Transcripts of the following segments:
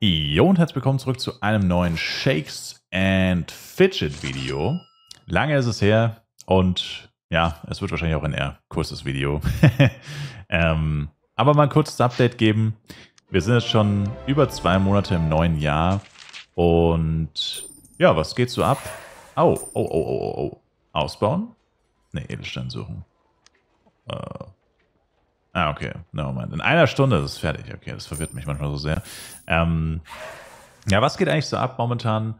Jo und herzlich willkommen zurück zu einem neuen Shakes and Fidget Video. Lange ist es her und ja, es wird wahrscheinlich auch ein eher kurzes Video. ähm, aber mal ein kurzes Update geben. Wir sind jetzt schon über zwei Monate im neuen Jahr und ja, was geht so ab? Au, oh, oh, oh, oh, oh. Ausbauen? Ne, Edelstein suchen. Äh, Ah, okay. No, man. In einer Stunde ist es fertig. Okay, das verwirrt mich manchmal so sehr. Ähm, ja, was geht eigentlich so ab momentan?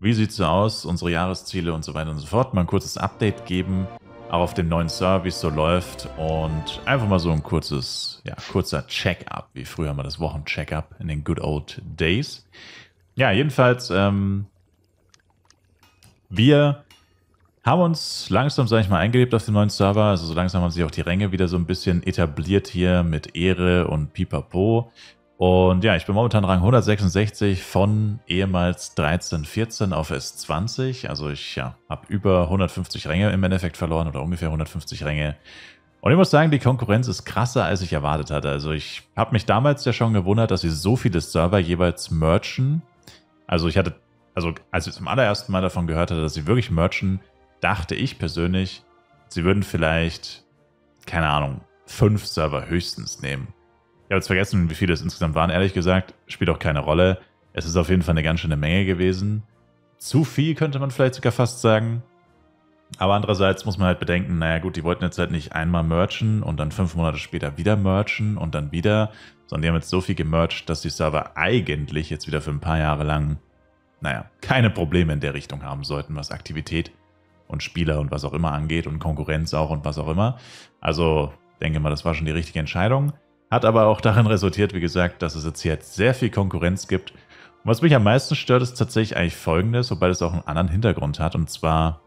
Wie sieht es so aus? Unsere Jahresziele und so weiter und so fort. Mal ein kurzes Update geben, auch auf dem neuen Service so läuft. Und einfach mal so ein kurzes, ja, kurzer Check-up, wie früher mal das Wochen-Check-up in den good old days. Ja, jedenfalls, ähm, wir haben uns langsam, sage ich mal, eingelebt auf den neuen Server. Also so langsam haben sich auch die Ränge wieder so ein bisschen etabliert hier mit Ehre und Pipapo. Und ja, ich bin momentan Rang 166 von ehemals 13, 14 auf S20. Also ich ja, habe über 150 Ränge im Endeffekt verloren oder ungefähr 150 Ränge. Und ich muss sagen, die Konkurrenz ist krasser, als ich erwartet hatte. Also ich habe mich damals ja schon gewundert, dass sie so viele Server jeweils merchen. Also ich hatte, also als ich zum allerersten Mal davon gehört hatte, dass sie wirklich merchen, dachte ich persönlich, sie würden vielleicht, keine Ahnung, fünf Server höchstens nehmen. Ich habe jetzt vergessen, wie viele es insgesamt waren, ehrlich gesagt, spielt auch keine Rolle. Es ist auf jeden Fall eine ganz schöne Menge gewesen. Zu viel könnte man vielleicht sogar fast sagen. Aber andererseits muss man halt bedenken, naja gut, die wollten jetzt halt nicht einmal merchen und dann fünf Monate später wieder merchen und dann wieder, sondern die haben jetzt so viel gemercht, dass die Server eigentlich jetzt wieder für ein paar Jahre lang, naja, keine Probleme in der Richtung haben sollten, was Aktivität angeht und Spieler und was auch immer angeht und Konkurrenz auch und was auch immer. Also denke mal, das war schon die richtige Entscheidung. Hat aber auch darin resultiert, wie gesagt, dass es jetzt hier sehr viel Konkurrenz gibt. Und was mich am meisten stört, ist tatsächlich eigentlich folgendes, wobei das auch einen anderen Hintergrund hat. Und zwar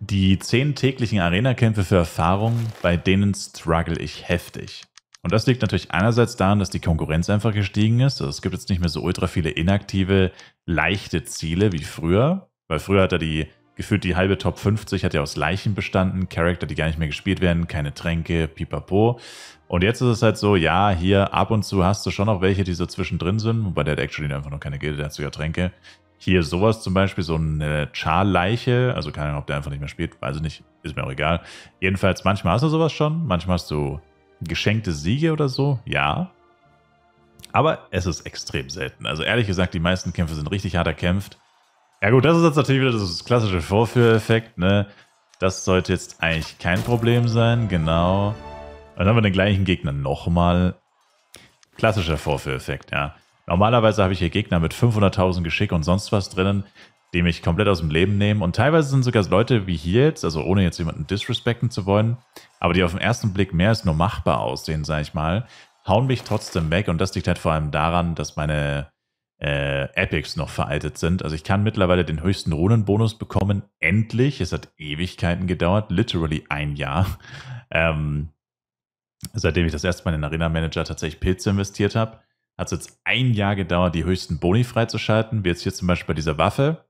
die zehn täglichen Arena-Kämpfe für Erfahrung, bei denen struggle ich heftig. Und das liegt natürlich einerseits daran, dass die Konkurrenz einfach gestiegen ist. Also es gibt jetzt nicht mehr so ultra viele inaktive, leichte Ziele wie früher. Weil früher hat er die Gefühlt die halbe Top 50 hat ja aus Leichen bestanden, Charakter, die gar nicht mehr gespielt werden, keine Tränke, pipapo. Und jetzt ist es halt so, ja, hier ab und zu hast du schon noch welche, die so zwischendrin sind, wobei der hat actually einfach noch keine Gilde, der hat sogar Tränke. Hier sowas zum Beispiel, so eine Char-Leiche, also keine Ahnung, ob der einfach nicht mehr spielt, weiß ich nicht, ist mir auch egal. Jedenfalls, manchmal hast du sowas schon, manchmal hast du geschenkte Siege oder so, ja. Aber es ist extrem selten. Also ehrlich gesagt, die meisten Kämpfe sind richtig hart erkämpft. Ja gut, das ist jetzt natürlich wieder das klassische Vorführeffekt, ne? Das sollte jetzt eigentlich kein Problem sein, genau. Und dann haben wir den gleichen Gegner nochmal. Klassischer Vorführeffekt, ja. Normalerweise habe ich hier Gegner mit 500.000 Geschick und sonst was drinnen, die mich komplett aus dem Leben nehmen. Und teilweise sind sogar Leute wie hier jetzt, also ohne jetzt jemanden disrespecten zu wollen, aber die auf den ersten Blick mehr als nur machbar aussehen, sag ich mal, hauen mich trotzdem weg. Und das liegt halt vor allem daran, dass meine äh, Epics noch veraltet sind. Also ich kann mittlerweile den höchsten Runenbonus bekommen. Endlich. Es hat Ewigkeiten gedauert, literally ein Jahr. Ähm, seitdem ich das erste Mal in den Arena Manager tatsächlich Pilze investiert habe, hat es jetzt ein Jahr gedauert, die höchsten Boni freizuschalten, wie jetzt hier zum Beispiel bei dieser Waffe.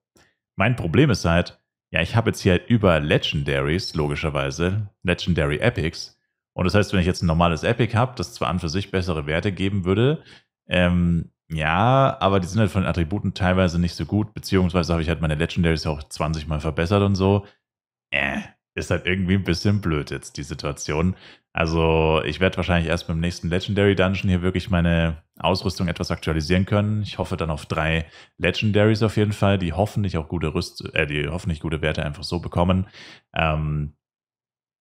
Mein Problem ist halt, ja, ich habe jetzt hier halt über Legendaries, logischerweise, Legendary Epics. Und das heißt, wenn ich jetzt ein normales Epic habe, das zwar an für sich bessere Werte geben würde, ähm, ja, aber die sind halt von den Attributen teilweise nicht so gut, beziehungsweise habe ich halt meine Legendaries auch 20 Mal verbessert und so. Äh, ist halt irgendwie ein bisschen blöd jetzt die Situation. Also ich werde wahrscheinlich erst beim nächsten Legendary Dungeon hier wirklich meine Ausrüstung etwas aktualisieren können. Ich hoffe dann auf drei Legendaries auf jeden Fall, die hoffentlich auch gute Rüst äh, die hoffentlich gute Werte einfach so bekommen. Ähm,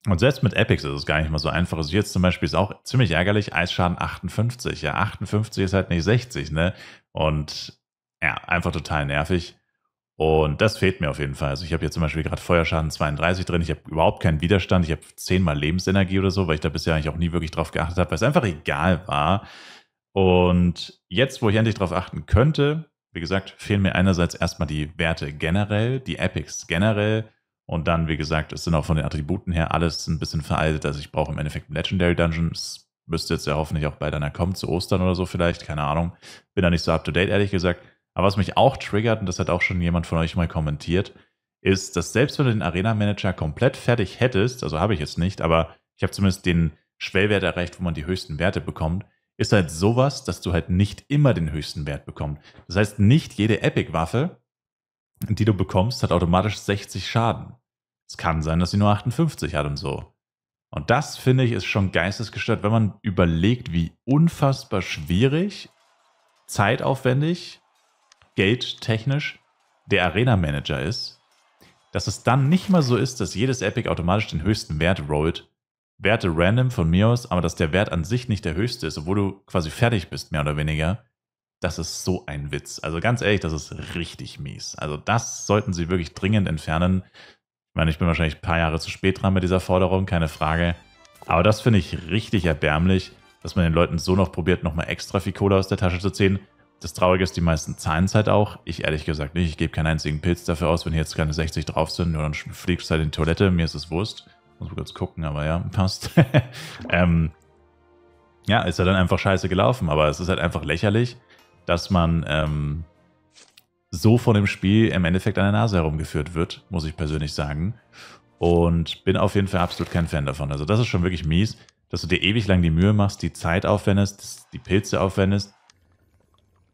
und selbst mit Epics ist es gar nicht mal so einfach. Also jetzt zum Beispiel ist auch ziemlich ärgerlich, Eisschaden 58. Ja, 58 ist halt nicht 60, ne? Und ja, einfach total nervig. Und das fehlt mir auf jeden Fall. Also ich habe hier zum Beispiel gerade Feuerschaden 32 drin. Ich habe überhaupt keinen Widerstand. Ich habe zehnmal Lebensenergie oder so, weil ich da bisher eigentlich auch nie wirklich drauf geachtet habe, weil es einfach egal war. Und jetzt, wo ich endlich drauf achten könnte, wie gesagt, fehlen mir einerseits erstmal die Werte generell, die Epics generell und dann, wie gesagt, es sind auch von den Attributen her alles ein bisschen veraltet. Also ich brauche im Endeffekt einen Legendary Dungeon. Es müsste jetzt ja hoffentlich auch bald einer kommen, zu Ostern oder so vielleicht, keine Ahnung. Bin da nicht so up-to-date, ehrlich gesagt. Aber was mich auch triggert, und das hat auch schon jemand von euch mal kommentiert, ist, dass selbst wenn du den Arena-Manager komplett fertig hättest, also habe ich jetzt nicht, aber ich habe zumindest den Schwellwert erreicht, wo man die höchsten Werte bekommt, ist halt sowas, dass du halt nicht immer den höchsten Wert bekommst. Das heißt, nicht jede Epic-Waffe die du bekommst, hat automatisch 60 Schaden. Es kann sein, dass sie nur 58 hat und so. Und das, finde ich, ist schon geistesgestört, wenn man überlegt, wie unfassbar schwierig, zeitaufwendig, geldtechnisch der Arena-Manager ist, dass es dann nicht mal so ist, dass jedes Epic automatisch den höchsten Wert rollt. Werte random von mir aus, aber dass der Wert an sich nicht der höchste ist, obwohl du quasi fertig bist, mehr oder weniger, das ist so ein Witz. Also ganz ehrlich, das ist richtig mies. Also das sollten sie wirklich dringend entfernen. Ich meine, ich bin wahrscheinlich ein paar Jahre zu spät dran mit dieser Forderung, keine Frage. Aber das finde ich richtig erbärmlich, dass man den Leuten so noch probiert, nochmal extra viel Kohle aus der Tasche zu ziehen. Das Traurige ist, die meisten zahlen es halt auch. Ich ehrlich gesagt nicht. Ich gebe keinen einzigen Pilz dafür aus, wenn hier jetzt keine 60 drauf sind. Nur dann fliegst du halt in die Toilette. Mir ist es Wurst. Muss mal kurz gucken, aber ja, passt. ähm, ja, ist ja dann einfach scheiße gelaufen. Aber es ist halt einfach lächerlich, dass man ähm, so von dem Spiel im Endeffekt an der Nase herumgeführt wird, muss ich persönlich sagen. Und bin auf jeden Fall absolut kein Fan davon. Also das ist schon wirklich mies, dass du dir ewig lang die Mühe machst, die Zeit aufwendest, die Pilze aufwendest.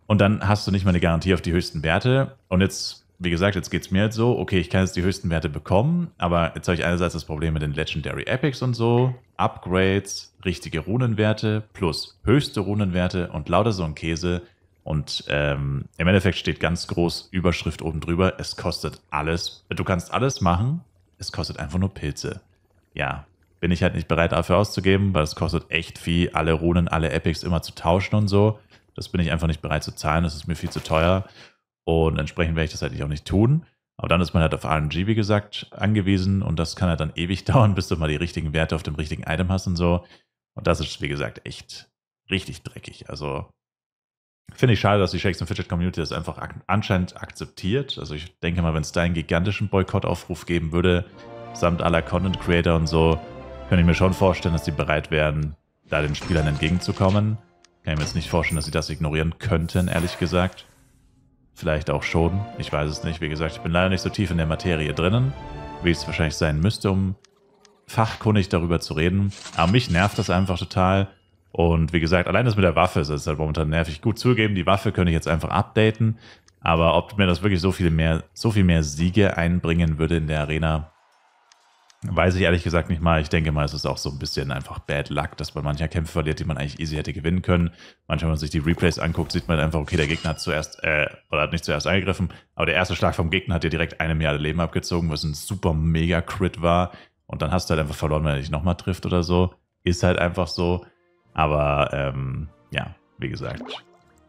Und dann hast du nicht mal eine Garantie auf die höchsten Werte. Und jetzt, wie gesagt, jetzt geht es mir halt so, okay, ich kann jetzt die höchsten Werte bekommen, aber jetzt habe ich einerseits das Problem mit den Legendary Epics und so, Upgrades, richtige Runenwerte, plus höchste Runenwerte und lauter so ein Käse und ähm, im Endeffekt steht ganz groß Überschrift oben drüber, es kostet alles. Du kannst alles machen, es kostet einfach nur Pilze. Ja, bin ich halt nicht bereit dafür auszugeben, weil es kostet echt viel, alle Runen, alle Epics immer zu tauschen und so. Das bin ich einfach nicht bereit zu zahlen, das ist mir viel zu teuer. Und entsprechend werde ich das halt auch nicht tun. Aber dann ist man halt auf RNG, wie gesagt, angewiesen und das kann halt dann ewig dauern, bis du mal die richtigen Werte auf dem richtigen Item hast und so. Und das ist, wie gesagt, echt richtig dreckig. Also Finde ich schade, dass die Shakespeare Fidget Community das einfach ak anscheinend akzeptiert. Also ich denke mal, wenn es da einen gigantischen Boykottaufruf geben würde, samt aller Content Creator und so, könnte ich mir schon vorstellen, dass sie bereit wären, da den Spielern entgegenzukommen. Kann ich mir jetzt nicht vorstellen, dass sie das ignorieren könnten, ehrlich gesagt. Vielleicht auch schon, ich weiß es nicht. Wie gesagt, ich bin leider nicht so tief in der Materie drinnen, wie es wahrscheinlich sein müsste, um fachkundig darüber zu reden. Aber mich nervt das einfach total, und wie gesagt, allein das mit der Waffe das ist halt momentan nervig. Gut zugeben, die Waffe könnte ich jetzt einfach updaten. Aber ob mir das wirklich so viel mehr, so viel mehr Siege einbringen würde in der Arena, weiß ich ehrlich gesagt nicht mal. Ich denke mal, es ist auch so ein bisschen einfach Bad Luck, dass man mancher Kämpfe verliert, die man eigentlich easy hätte gewinnen können. Manchmal, wenn man sich die Replays anguckt, sieht man einfach, okay, der Gegner hat zuerst, äh, oder hat nicht zuerst eingegriffen, aber der erste Schlag vom Gegner hat dir direkt eine Milliarde Leben abgezogen, was ein super mega Crit war. Und dann hast du halt einfach verloren, wenn er dich nochmal trifft oder so. Ist halt einfach so. Aber ähm, ja, wie gesagt,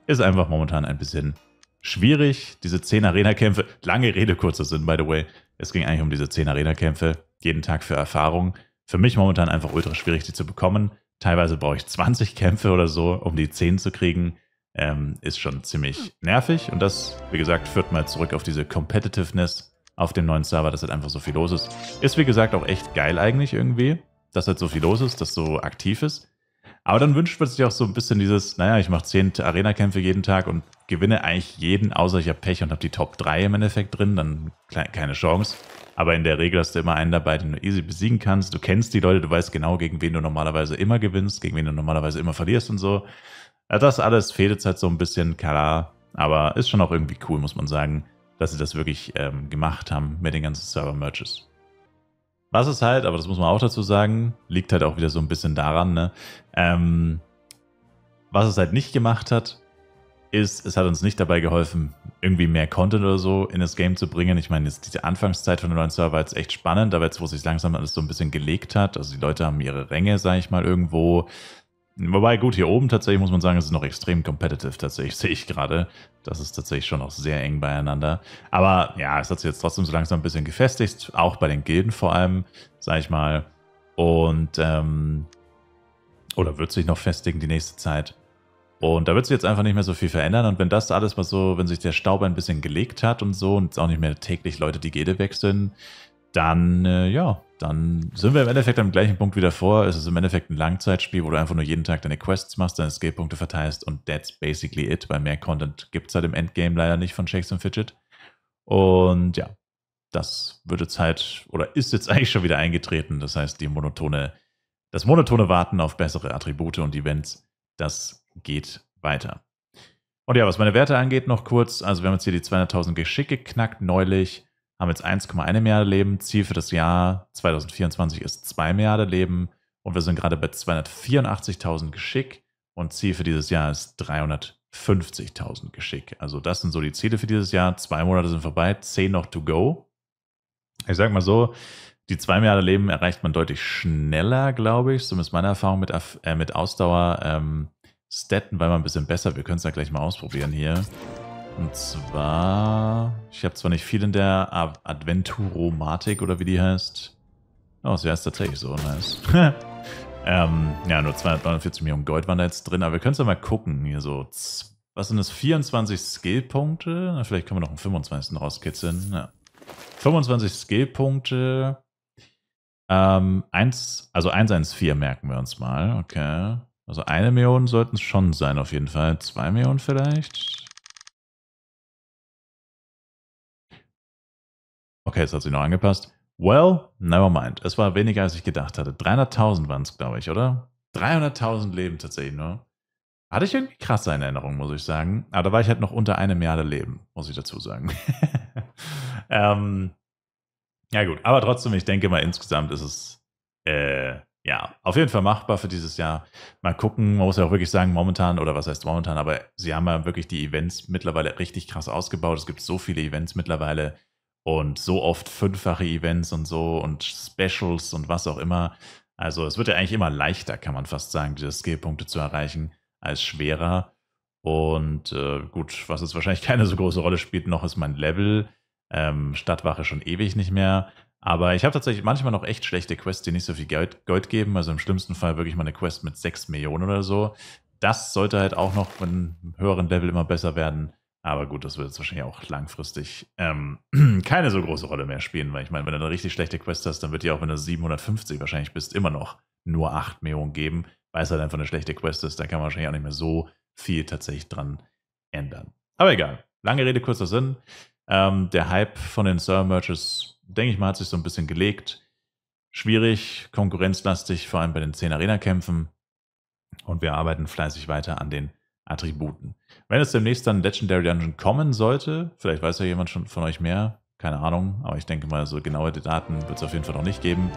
ist einfach momentan ein bisschen schwierig. Diese 10 Arena-Kämpfe, lange Rede, kurzer Sinn, by the way. Es ging eigentlich um diese 10 Arena-Kämpfe, jeden Tag für Erfahrung. Für mich momentan einfach ultra schwierig, die zu bekommen. Teilweise brauche ich 20 Kämpfe oder so, um die 10 zu kriegen. Ähm, ist schon ziemlich nervig und das, wie gesagt, führt mal zurück auf diese Competitiveness auf dem neuen Server, dass halt einfach so viel los ist. Ist, wie gesagt, auch echt geil eigentlich irgendwie, dass halt so viel los ist, dass so aktiv ist. Aber dann wünscht man sich auch so ein bisschen dieses, naja, ich mache zehn Arena-Kämpfe jeden Tag und gewinne eigentlich jeden, außer ich habe Pech und habe die Top 3 im Endeffekt drin, dann keine Chance. Aber in der Regel hast du immer einen dabei, den du easy besiegen kannst. Du kennst die Leute, du weißt genau, gegen wen du normalerweise immer gewinnst, gegen wen du normalerweise immer verlierst und so. das alles fehlt jetzt halt so ein bisschen, klar. Aber ist schon auch irgendwie cool, muss man sagen, dass sie das wirklich ähm, gemacht haben mit den ganzen server merches was es halt, aber das muss man auch dazu sagen, liegt halt auch wieder so ein bisschen daran, ne? Ähm, was es halt nicht gemacht hat, ist, es hat uns nicht dabei geholfen, irgendwie mehr Content oder so in das Game zu bringen. Ich meine, jetzt diese Anfangszeit von dem neuen Server war jetzt echt spannend, aber jetzt, wo es sich langsam alles so ein bisschen gelegt hat, also die Leute haben ihre Ränge, sage ich mal, irgendwo, Wobei, gut, hier oben tatsächlich muss man sagen, es ist noch extrem competitive, tatsächlich sehe ich gerade. Das ist tatsächlich schon noch sehr eng beieinander. Aber ja, es hat sich jetzt trotzdem so langsam ein bisschen gefestigt, auch bei den Gilden vor allem, sage ich mal. Und, ähm, oder wird sich noch festigen die nächste Zeit. Und da wird sich jetzt einfach nicht mehr so viel verändern. Und wenn das alles mal so, wenn sich der Staub ein bisschen gelegt hat und so und es auch nicht mehr täglich Leute die Gilde wechseln, dann, äh, ja, dann sind wir im Endeffekt am gleichen Punkt wieder vor. Es ist im Endeffekt ein Langzeitspiel, wo du einfach nur jeden Tag deine Quests machst, deine Skillpunkte verteilst und that's basically it. Weil mehr Content gibt es halt im Endgame leider nicht von Shakes and Fidget. Und ja, das wird jetzt halt oder ist jetzt eigentlich schon wieder eingetreten. Das heißt, die monotone, das monotone Warten auf bessere Attribute und Events, das geht weiter. Und ja, was meine Werte angeht, noch kurz. Also, wir haben jetzt hier die 200.000 Geschicke geknackt neulich haben jetzt 1,1 Milliarde Leben. Ziel für das Jahr 2024 ist 2 Milliarde Leben. Und wir sind gerade bei 284.000 Geschick. Und Ziel für dieses Jahr ist 350.000 Geschick. Also das sind so die Ziele für dieses Jahr. Zwei Monate sind vorbei, 10 noch to go. Ich sag mal so, die 2 Milliarden Leben erreicht man deutlich schneller, glaube ich. So ist meine Erfahrung mit, äh, mit Ausdauer. Ähm, Staten, weil man ein bisschen besser. Wir können es ja gleich mal ausprobieren hier. Und zwar, ich habe zwar nicht viel in der Adventuromatik oder wie die heißt. Oh, sie heißt tatsächlich so, nice. ähm, ja, nur 249 Millionen Gold waren da jetzt drin, aber wir können es ja mal gucken. Hier so, was sind das, 24 Skillpunkte? vielleicht können wir noch einen 25. rauskitzeln. Ja. 25 Skillpunkte. Ähm, 1, also 114 merken wir uns mal, okay. Also eine Million sollten es schon sein auf jeden Fall. Zwei Millionen vielleicht? Okay, es hat sich noch angepasst. Well, never mind. Es war weniger, als ich gedacht hatte. 300.000 waren es, glaube ich, oder? 300.000 Leben tatsächlich nur. Hatte ich irgendwie krasse Erinnerungen, muss ich sagen. Aber ah, da war ich halt noch unter eine Milliarde Leben, muss ich dazu sagen. ähm, ja gut, aber trotzdem, ich denke mal, insgesamt ist es äh, ja auf jeden Fall machbar für dieses Jahr. Mal gucken, man muss ja auch wirklich sagen, momentan, oder was heißt momentan, aber sie haben ja wirklich die Events mittlerweile richtig krass ausgebaut. Es gibt so viele Events mittlerweile und so oft fünffache Events und so und Specials und was auch immer. Also es wird ja eigentlich immer leichter, kann man fast sagen, diese Skillpunkte zu erreichen, als schwerer. Und äh, gut, was jetzt wahrscheinlich keine so große Rolle spielt, noch ist mein Level. Ähm, Stadtwache schon ewig nicht mehr. Aber ich habe tatsächlich manchmal noch echt schlechte Quests, die nicht so viel Gold, Gold geben. Also im schlimmsten Fall wirklich mal eine Quest mit 6 Millionen oder so. Das sollte halt auch noch von höheren Level immer besser werden aber gut, das wird jetzt wahrscheinlich auch langfristig ähm, keine so große Rolle mehr spielen, weil ich meine, wenn du eine richtig schlechte Quest hast, dann wird dir auch, wenn du 750 wahrscheinlich bist, immer noch nur 8 Millionen geben, weil es halt einfach eine schlechte Quest ist. Da kann man wahrscheinlich auch nicht mehr so viel tatsächlich dran ändern. Aber egal. Lange Rede, kurzer Sinn. Ähm, der Hype von den Server-Merges, denke ich mal, hat sich so ein bisschen gelegt. Schwierig, konkurrenzlastig, vor allem bei den 10 Arena-Kämpfen. Und wir arbeiten fleißig weiter an den Attributen. Wenn es demnächst dann Legendary Dungeon kommen sollte, vielleicht weiß ja jemand schon von euch mehr, keine Ahnung, aber ich denke mal, so genaue Daten wird es auf jeden Fall noch nicht geben.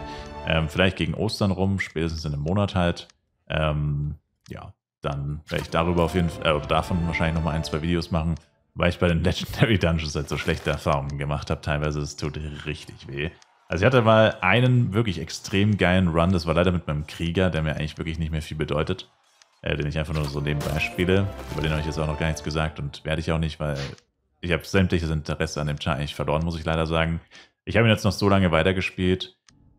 Ähm, vielleicht gegen Ostern rum, spätestens in einem Monat halt. Ähm, ja, dann werde ich darüber auf jeden Fall, äh, davon wahrscheinlich nochmal ein, zwei Videos machen, weil ich bei den Legendary Dungeons halt so schlechte Erfahrungen gemacht habe. Teilweise, es tut richtig weh. Also ich hatte mal einen wirklich extrem geilen Run, das war leider mit meinem Krieger, der mir eigentlich wirklich nicht mehr viel bedeutet äh, den ich einfach nur so nebenbei spiele. Über den habe ich jetzt auch noch gar nichts gesagt und werde ich auch nicht, weil ich habe sämtliches Interesse an dem Chart eigentlich verloren, muss ich leider sagen. Ich habe ihn jetzt noch so lange weitergespielt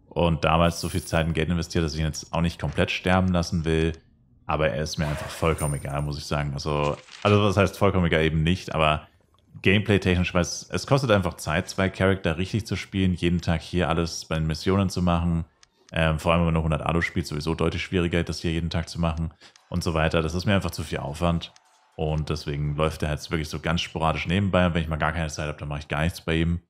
und damals so viel Zeit und Geld investiert, dass ich ihn jetzt auch nicht komplett sterben lassen will. Aber er ist mir einfach vollkommen egal, muss ich sagen. Also, also das heißt vollkommen egal eben nicht, aber Gameplay-technisch, weil es, es kostet einfach Zeit, zwei Charakter richtig zu spielen, jeden Tag hier alles bei den Missionen zu machen. Ähm, vor allem, wenn man nur 100 Alu spielt, sowieso deutlich schwieriger, das hier jeden Tag zu machen und so weiter. Das ist mir einfach zu viel Aufwand. Und deswegen läuft er halt wirklich so ganz sporadisch nebenbei. Und wenn ich mal gar keine Zeit habe, dann mache ich gar nichts bei ihm.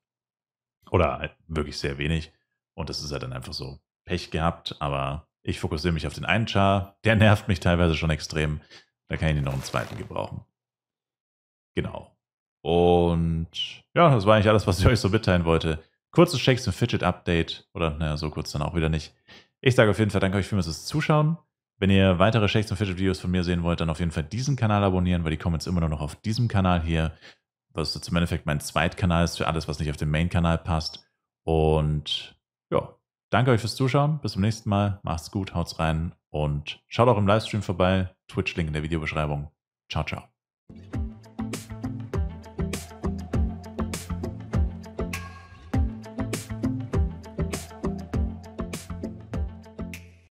Oder halt wirklich sehr wenig. Und das ist halt dann einfach so Pech gehabt. Aber ich fokussiere mich auf den einen Char. Der nervt mich teilweise schon extrem. Da kann ich den noch einen zweiten gebrauchen. Genau. Und ja, das war eigentlich alles, was ich euch so mitteilen wollte. Kurzes Shakespeare Fidget Update. Oder naja, so kurz dann auch wieder nicht. Ich sage auf jeden Fall danke euch vielmals fürs Zuschauen. Wenn ihr weitere Shakes und Fische Videos von mir sehen wollt, dann auf jeden Fall diesen Kanal abonnieren, weil die kommen jetzt immer nur noch auf diesem Kanal hier, was zum Endeffekt mein Zweitkanal ist für alles, was nicht auf den Main-Kanal passt. Und ja, danke euch fürs Zuschauen. Bis zum nächsten Mal. Macht's gut, haut's rein und schaut auch im Livestream vorbei. Twitch-Link in der Videobeschreibung. Ciao, ciao.